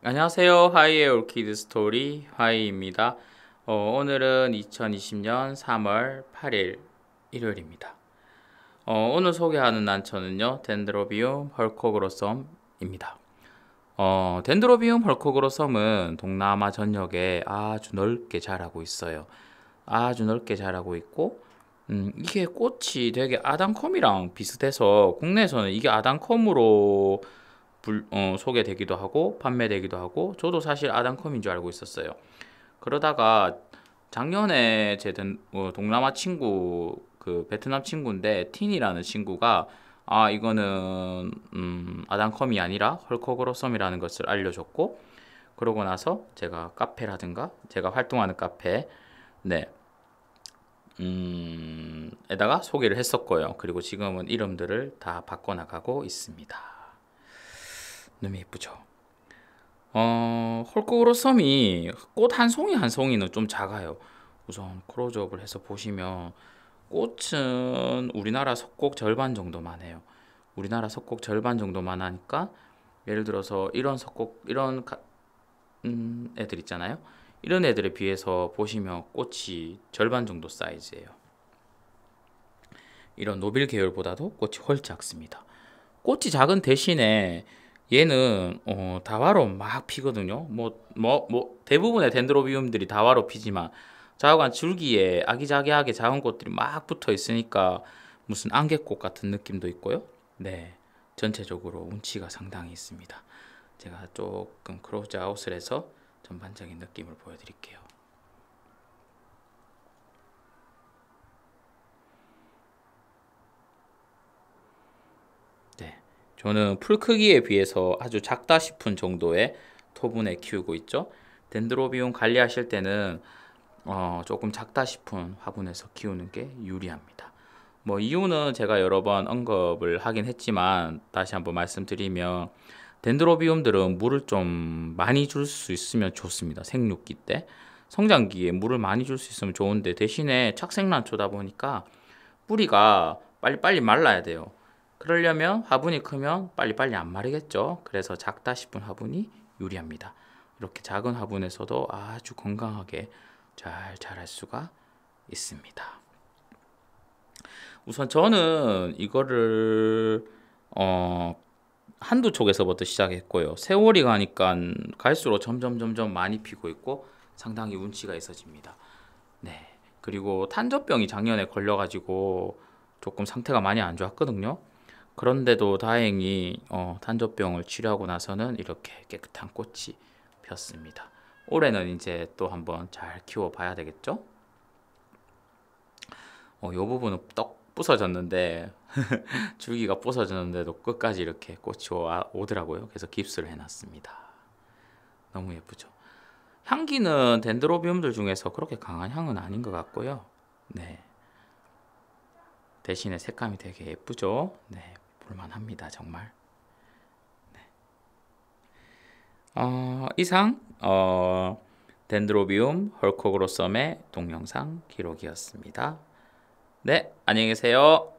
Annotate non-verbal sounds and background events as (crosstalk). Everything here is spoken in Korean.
안녕하세요. 하이의 올키드 스토리 하이입니다. 어, 오늘은 2020년 3월 8일 일요일입니다. 어, 오늘 소개하는 난처는요. 덴드로비움 헐코그로섬입니다 어, 덴드로비움 헐코그로섬은 동남아 전역에 아주 넓게 자라고 있어요. 아주 넓게 자라고 있고 음, 이게 꽃이 되게 아담컴이랑 비슷해서 국내에서는 이게 아담컴으로 불, 어, 소개되기도 하고 판매되기도 하고 저도 사실 아담컴인줄 알고 있었어요. 그러다가 작년에 제 어, 동남아 친구 그 베트남 친구인데 틴이라는 친구가 아 이거는 음, 아담컴이 아니라 헐커그로썸이라는 것을 알려줬고 그러고 나서 제가 카페라든가 제가 활동하는 카페 네 음, 에다가 소개를 했었고요. 그리고 지금은 이름들을 다 바꿔나가고 있습니다. 너무 예쁘죠. 어, 헐거로 섬이 꽃 한 송이 한 송이는 좀 작아요. 우선 크로즈업을 해서 보시면 꽃은 우리나라 석곡 절반 정도만 해요. 우리나라 석곡 절반 정도만 하니까 예를 들어서 이런 석곡 이런 가, 음, 애들 있잖아요. 이런 애들에 비해서 보시면 꽃이 절반 정도 사이즈예요. 이런 노빌 계열보다도 꽃이 훨씬 작습니다. 꽃이 작은 대신에 얘는 어, 다화로 막 피거든요. 뭐 뭐, 뭐 대부분의 덴드로비움들이 다화로 피지만 자화관 줄기에 아기자기하게 작은 꽃들이 막 붙어 있으니까 무슨 안개꽃 같은 느낌도 있고요. 네, 전체적으로 운치가 상당히 있습니다. 제가 조금 크로즈 아웃을 해서 전반적인 느낌을 보여드릴게요. 저는 풀 크기에 비해서 아주 작다 싶은 정도의 토분에 키우고 있죠. 덴드로비움 관리하실 때는 어, 조금 작다 싶은 화분에서 키우는 게 유리합니다. 뭐 이유는 제가 여러 번 언급을 하긴 했지만 다시 한번 말씀드리면 덴드로비움들은 물을 좀 많이 줄 수 있으면 좋습니다. 생육기 때. 성장기에 물을 많이 줄 수 있으면 좋은데 대신에 착색난초다 보니까 뿌리가 빨리빨리 말라야 돼요. 그러려면 화분이 크면 빨리빨리 안 마르겠죠. 그래서 작다 싶은 화분이 유리합니다. 이렇게 작은 화분에서도 아주 건강하게 잘 자랄 수가 있습니다. 우선 저는 이거를 어 한두 촉에서부터 시작했고요. 세월이 가니까 갈수록 점점 점점 많이 피고 있고 상당히 운치가 있어집니다. 네. 그리고 탄저병이 작년에 걸려가지고 조금 상태가 많이 안 좋았거든요. 그런데도 다행히 어, 탄저병을 치료하고 나서는 이렇게 깨끗한 꽃이 폈습니다. 올해는 이제 또 한번 잘 키워봐야 되겠죠? 어, 요 부분은 떡 부서졌는데 (laughs) 줄기가 부서졌는데도 끝까지 이렇게 꽃이 오, 오더라고요. 그래서 깁스를 해놨습니다. 너무 예쁘죠? 향기는 덴드로비움들 중에서 그렇게 강한 향은 아닌 것 같고요. 네. 대신에 색감이 되게 예쁘죠? 네. 볼만합니다. 정말. 네. 어, 이상 어, 덴드로비움 헐코그로썸의 동영상 기록이었습니다. 네, 안녕히 계세요.